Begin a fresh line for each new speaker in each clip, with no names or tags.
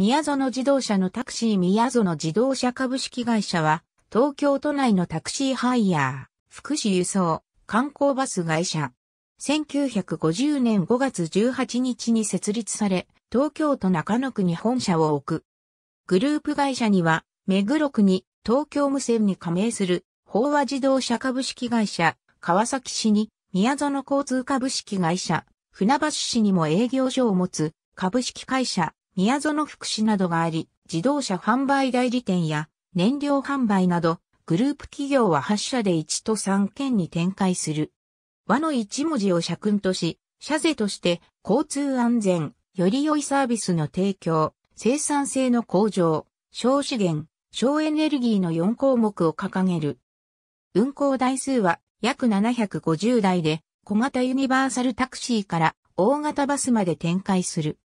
宮園自動車のタクシー宮園自動車株式会社は、東京都内のタクシーハイヤー、福祉輸送、観光バス会社。1950年5月18日に設立され、東京都中野区に本社を置く。グループ会社には、目黒区に東京無線に加盟する、法和自動車株式会社、川崎市に宮園交通株式会社、船橋市にも営業所を持つ株式会社、宮園福祉などがあり、自動車販売代理店や燃料販売など、グループ企業は8社で1と3県に展開する。和の1文字を社訓とし、社税として交通安全、より良いサービスの提供、生産性の向上、省資源、省エネルギーの4項目を掲げる。運行台数は約750台で、小型ユニバーサルタクシーから大型バスまで展開する。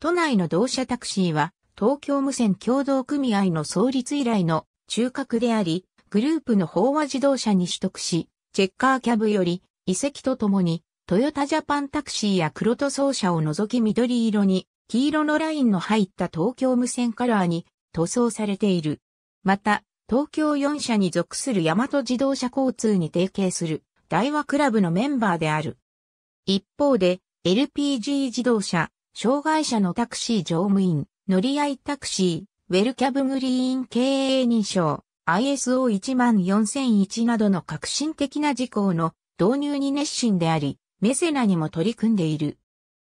都内の同社タクシーは、東京無線共同組合の創立以来の中核であり、グループの飽和自動車に取得し、チェッカーキャブより、遺跡とともに、トヨタジャパンタクシーや黒塗装車を除き緑色に、黄色のラインの入った東京無線カラーに塗装されている。また、東京4社に属する大和自動車交通に提携する、大和クラブのメンバーである。一方で、LPG 自動車、障害者のタクシー乗務員、乗り合いタクシー、ウェルキャブグリーン経営認証、ISO14001 などの革新的な事項の導入に熱心であり、メセナにも取り組んでいる。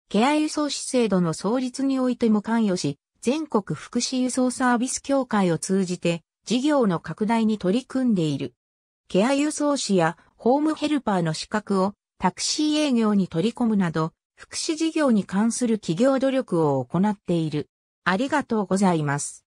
ケア輸送士制度の創立においても関与し、全国福祉輸送サービス協会を通じて、事業の拡大に取り組んでいる。ケア輸送士やホームヘルパーの資格をタクシー営業に取り込むなど、福祉事業に関する企業努力を行っている。ありがとうございます。